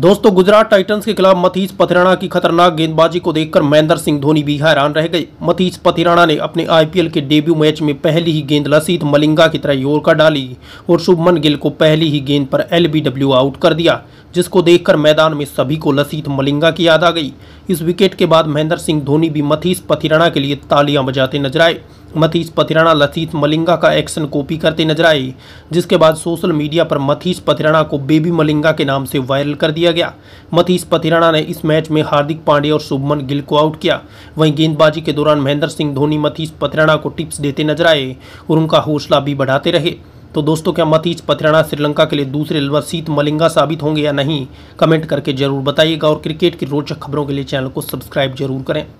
दोस्तों गुजरात टाइटंस के खिलाफ मतीश पथिराणा की खतरनाक गेंदबाजी को देखकर महेंद्र सिंह धोनी भी हैरान रह गए मतीश पथिराणा ने अपने आईपीएल के डेब्यू मैच में पहली ही गेंद लसीत मलिंगा की तरह योरका डाली और शुभमन गिल को पहली ही गेंद पर एलबीडब्ल्यू आउट कर दिया जिसको देखकर मैदान में सभी को लसीत मलिंगा की याद आ गई इस विकेट के बाद महेंद्र सिंह धोनी भी मतीश पथिराणा के लिए तालियां बजाते नजर आए मतीश पथिराणा लसीत मलिंगा का एक्शन कॉपी करते नजर आए जिसके बाद सोशल मीडिया पर मथीश पथिराणा को बेबी मलिंगा के नाम से वायरल कर दिया गया मतीश पथिराणा ने इस मैच में हार्दिक पांडे और शुभमन गिल को आउट किया वहीं गेंदबाजी के दौरान महेंद्र सिंह धोनी मतीश पथिराणा को टिप्स देते नजर आए और उनका हौसला भी बढ़ाते रहे तो दोस्तों क्या मतीज पथराना श्रीलंका के लिए दूसरे लसीत मलिंगा साबित होंगे या नहीं कमेंट करके जरूर बताइएगा और क्रिकेट की रोचक खबरों के लिए चैनल को सब्सक्राइब जरूर करें